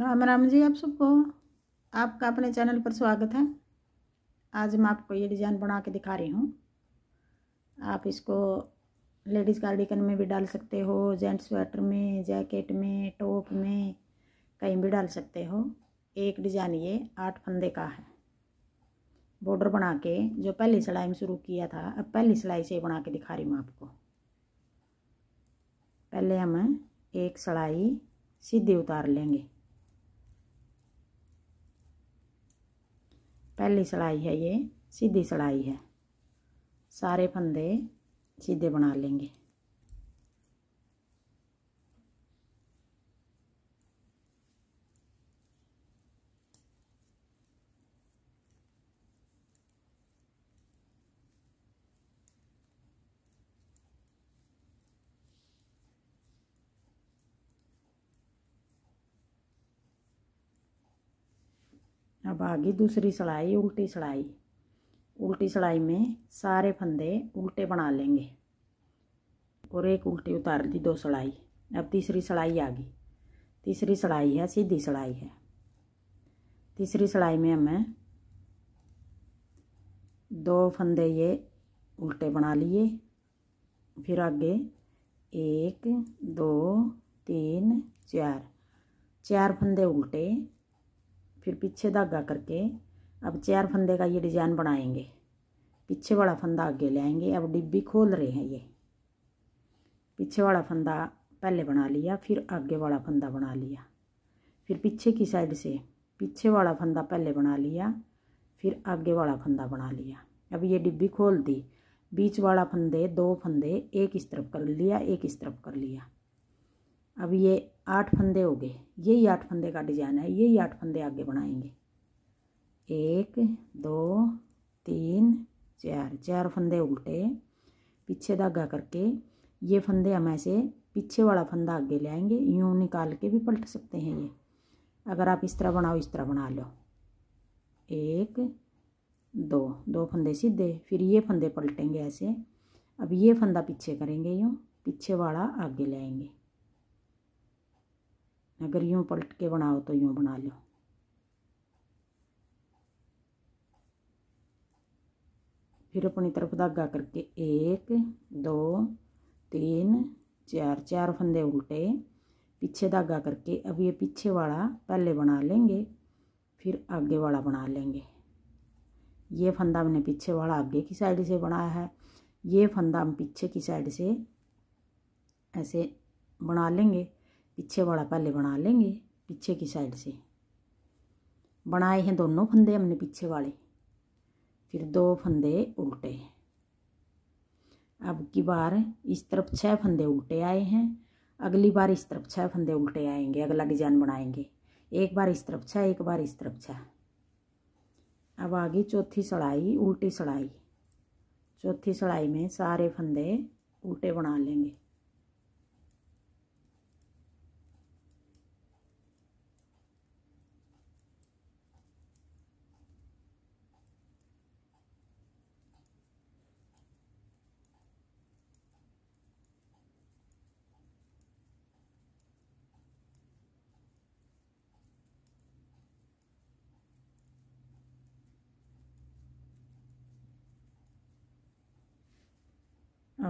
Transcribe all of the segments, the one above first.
राम राम जी आप सबको आपका अपने चैनल पर स्वागत है आज मैं आपको ये डिज़ाइन बना के दिखा रही हूँ आप इसको लेडीज़ कार्डिकन में भी डाल सकते हो जेंट्स स्वेटर में जैकेट में टॉप में कहीं भी डाल सकते हो एक डिज़ाइन ये आठ फंदे का है बॉर्डर बना के जो पहली सिलाई में शुरू किया था अब पहली सिलाई से बना के दिखा रही हूँ आपको पहले हम एक सिलाई सीधी उतार लेंगे पहली सिलाई है ये सीधी सिलाई है सारे फंदे सीधे बना लेंगे अब आ गई दूसरी सिलाई उल्टी सिलाई उल्टी सिलाई में सारे फंदे उल्टे बना लेंगे और एक उल्टी उतार दी दो सिलाई अब तीसरी सिलाई आ गई तीसरी सिलाई है सीधी सड़ाई है तीसरी सिलाई में हमें दो फंदे ये उल्टे बना लिए फिर आगे एक दो तीन चार चार फंदे उल्टे फिर पीछे धागा करके अब चार फंदे का ये डिजाइन बनाएंगे पीछे वाला फंदा आगे ले आएंगे अब डिब्बी खोल रहे हैं ये पीछे वाला फंदा पहले बना लिया फिर आगे वाला फंदा बना लिया फिर पीछे की साइड से पीछे वाला फंदा पहले बना लिया फिर आगे वाला फंदा बना लिया अब ये डिब्बी खोल दी बीच वाला फंदे दो फंदे एक इस तरफ कर लिया एक इस तरफ कर लिया अब ये आठ फंदे हो गए यही आठ फंदे का डिजाइन है यही आठ फंदे आगे बनाएंगे एक दो तीन चार चार फंदे उल्टे पीछे धागा करके ये फंदे हम ऐसे पीछे वाला फंदा आगे ले आएंगे यूँ निकाल के भी पलट सकते हैं ये अगर आप इस तरह बनाओ इस तरह बना लो एक दो दो फंदे सीधे फिर ये फंदे पलटेंगे ऐसे अब ये फंदा पीछे करेंगे यूँ पीछे वाला आगे ले आएंगे अगर यूँ पलट के बनाओ तो यूँ बना लो फिर अपनी तरफ धागा करके एक दो तीन चार चार फंदे उल्टे पीछे धागा करके अब ये पीछे वाला पहले बना लेंगे फिर आगे वाला बना लेंगे ये फंदा हमने पीछे वाला आगे की साइड से बनाया है ये फंदा हम पीछे की साइड से ऐसे बना लेंगे पीछे वाला पहले बना लेंगे पीछे की साइड से बनाए हैं दोनों फंदे हमने पीछे वाले फिर दो फंदे उल्टे अब की बार इस तरफ छः फंदे उल्टे आए हैं अगली बार इस तरफ छः फंदे उल्टे आएंगे अगला डिजाइन बनाएंगे एक बार इस तरफ छः एक बार इस तरफ छह अब आ गई चौथी सड़ाई उल्टी सड़ाई चौथी सड़ाई में सारे फंदे उल्टे बना लेंगे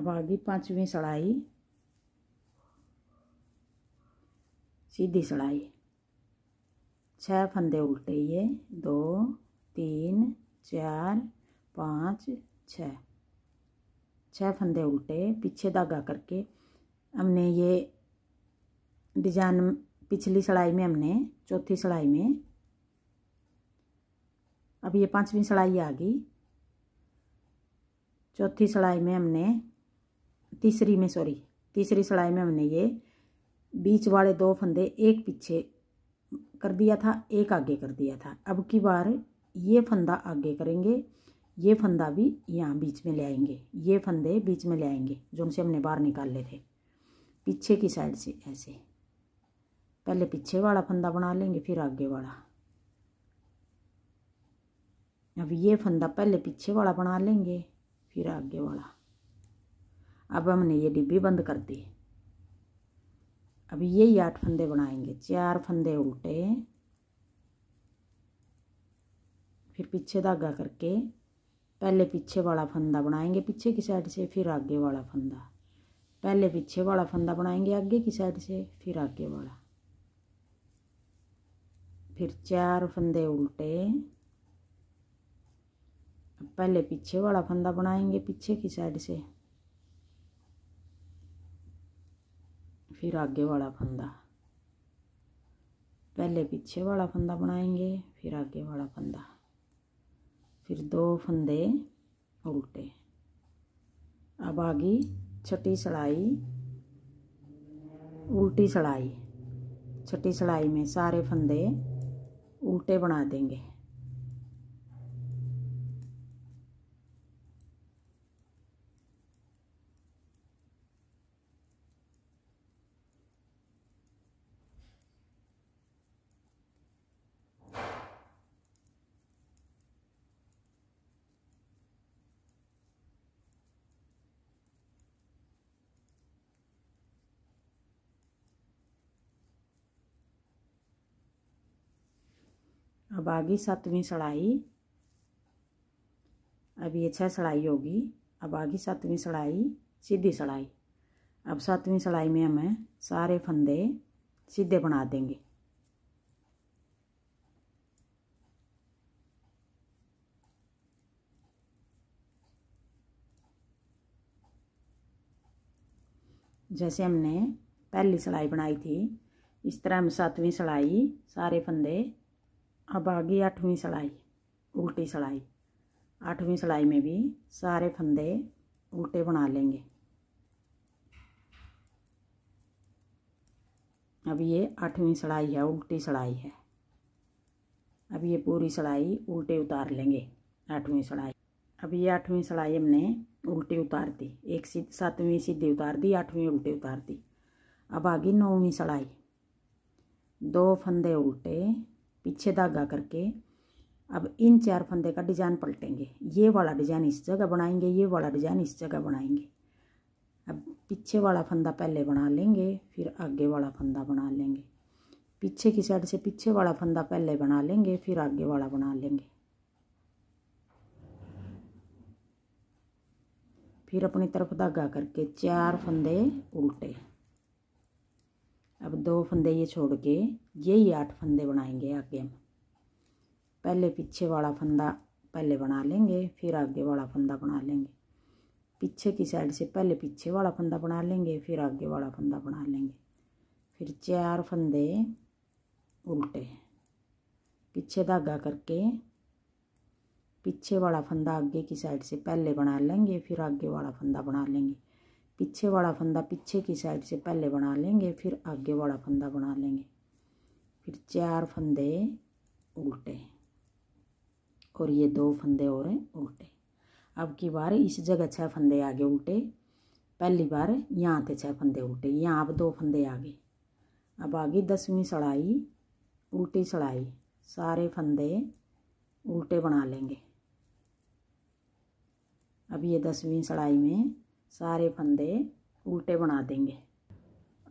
अब आ गई पाँचवीं सड़ाई सीधी सड़ाई छह फंदे उल्टे ये दो तीन चार पाँच छ छः फंदे उल्टे पीछे धागा करके हमने ये डिजाइन पिछली सड़ाई में हमने चौथी सड़ाई में अब ये पांचवी सड़ाई आ गई चौथी सड़ाई में हमने तीसरी में सॉरी तीसरी सड़ाई में हमने ये बीच वाले दो फंदे एक पीछे कर दिया था एक आगे कर दिया था अब की बार ये फंदा आगे करेंगे ये फंदा भी यहाँ बीच में ले आएंगे ये फंदे बीच में ले आएंगे जो उनसे हमने बाहर निकाल ले थे पीछे की साइड से ऐसे पहले पीछे वाला फंदा बना लेंगे फिर आगे वाला अब ये फंदा पहले पीछे वाला बना लेंगे फिर आगे वाला अब हमने ये डिब्बी बंद कर दी अब यही आठ फंदे बनाएंगे चार फंदे उल्टे फिर पीछे धागा करके पहले पीछे वाला फंदा बनाएंगे पीछे की साइड से फिर आगे वाला फंदा पहले पीछे वाला फंदा बनाएंगे आगे की साइड से फिर आगे वाला फिर चार फंदे उल्टे पहले पीछे वाला फंदा बनाएंगे पीछे की साइड से फिर आगे वाला फंदा पहले पीछे वाला फंदा बनाएंगे फिर आगे वाला फंदा फिर दो फंदे उल्टे अब आ गई छठी सिलाई उल्टी सिलाई छठी सड़ाई में सारे फंदे उल्टे बना देंगे अब आगे सातवीं सड़ाई अब ये छह सड़ाई होगी अब आगे सातवीं सड़ाई सीधी सड़ाई अब सातवीं सड़ाई में हमें सारे फंदे सीधे बना देंगे जैसे हमने पहली सिलाई बनाई थी इस तरह हम सातवीं सड़ाई सारे फंदे अब आ गई आठवीं सिलाई उल्टी सिलाई आठवीं सिलाई में भी सारे फंदे उल्टे बना लेंगे अब ये आठवीं सलाई है उल्टी सलाई है अब ये पूरी सिलाई उल्टे उतार लेंगे आठवीं सिलाई अब ये आठवीं सिलाई हमने उल्टी उतार दी एक सीध सातवीं सीधी उतार दी आठवीं उल्टी उतार दी अब आ गई नौवीं सलाई दो फंदे उल्टे पीछे धागा करके अब इन चार फंदे का डिजाइन पलटेंगे ये वाला डिजाइन इस जगह बनाएंगे ये वाला डिजाइन इस जगह बनाएंगे अब पीछे वाला फंदा पहले बना लेंगे फिर आगे वाला फंदा बना लेंगे पीछे की साइड से पीछे वाला फंदा पहले बना लेंगे फिर आगे वाला बना लेंगे फिर अपनी तरफ धागा करके चार फंदे उल्टे अब दो फंदे ये छोड़ के यही आठ फंदे बनाएंगे आगे हम पहले पीछे वाला फंदा पहले बना लेंगे फिर आगे वाला फंदा बना लेंगे पीछे की साइड से पहले पीछे वाला फंदा बना लेंगे फिर आगे वाला फंदा बना लेंगे फिर चार फंदे उल्टे पीछे धागा करके पीछे वाला फंदा आगे की साइड से पहले बना लेंगे फिर आगे वाला फंदा बना लेंगे पीछे वाला फंदा पीछे की साइड से पहले बना लेंगे फिर आगे वाला फंदा बना लेंगे फिर चार फंदे उल्टे और ये दो फंदे और हैं उल्टे अब की बार इस जगह छह फंदे आगे उल्टे पहली बार यहाँ थे छह फंदे उल्टे यहाँ अब दो फंदे आगे अब आगे दसवीं सड़ाई उल्टी सड़ाई सारे फंदे उल्टे बना लेंगे अब ये दसवीं सड़ाई में सारे फंदे उल्टे बना देंगे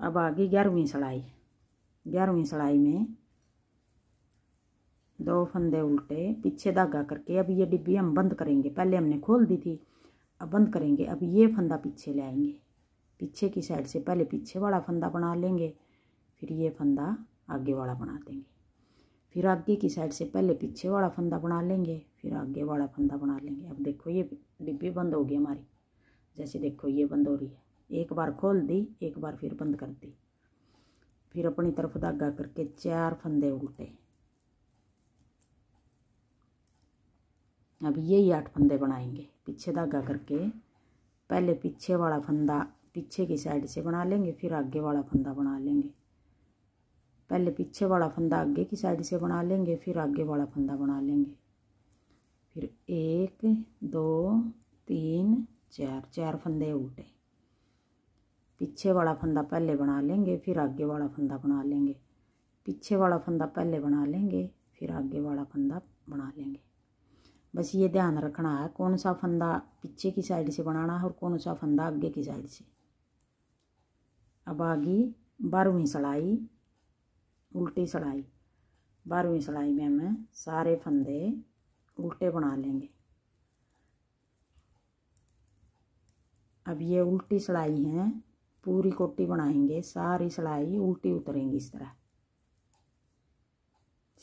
अब आ गई ग्यारहवीं सड़ाई ग्यारहवीं सड़ाई में दो फंदे उल्टे पीछे धागा करके अब ये डिब्बी हम बंद करेंगे पहले हमने खोल दी थी अब बंद करेंगे अब ये फंदा पीछे ले आएंगे पीछे की साइड से पहले पीछे वाला फंदा बना लेंगे फिर ये फंदा आगे वाला बना देंगे फिर आगे की साइड से पहले पीछे वाला फंदा बना लेंगे फिर आगे वाला फंदा बना लेंगे अब देखो ये डिब्बी बंद होगी हमारी जैसे देखो ये बंद हो रही है एक बार खोल दी एक बार फिर बंद कर दी फिर अपनी तरफ धागा करके चार फंदे उल्टे अब यही आठ फंदे बनाएंगे पीछे धागा करके पहले पीछे वाला फंदा पीछे की साइड से बना लेंगे फिर आगे वाला फंदा बना लेंगे पहले पीछे वाला फंदा आगे की साइड से बना लेंगे फिर आगे वाला फंदा बना लेंगे फिर एक दो तीन चार चार फंदे उल्टे पीछे वाला फंदा पहले बना लेंगे फिर आगे वाला फंदा बना लेंगे पीछे वाला फंदा पहले बना लेंगे फिर आगे वाला फंदा बना लेंगे बस ये ध्यान रखना है कौन सा फंदा पीछे की साइड से बनाना है और कौन सा फंदा आगे की साइड से अब आ गई बारहवीं सड़ाई उल्टी सड़ाई बारहवीं सड़ाई में हमें सारे फंदे उल्टे बना लेंगे अब ये उल्टी सिलाई है पूरी कोटी बनाएंगे सारी सिलाई उल्टी उतरेंगी इस तरह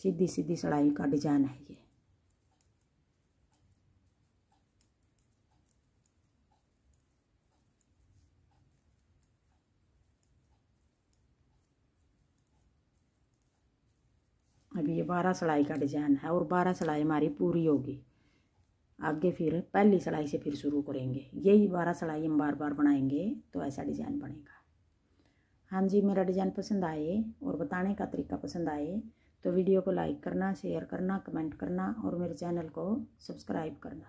सीधी सीधी सिलाई का डिजाइन है ये अब ये बारह सिलाई का डिजाइन है और बारह सिलाई हमारी पूरी होगी आगे फिर पहली सड़ाई से फिर शुरू करेंगे यही बारह सड़ाई हम बार बार बनाएंगे तो ऐसा डिज़ाइन बनेगा हाँ जी मेरा डिज़ाइन पसंद आए और बताने का तरीका पसंद आए तो वीडियो को लाइक करना शेयर करना कमेंट करना और मेरे चैनल को सब्सक्राइब करना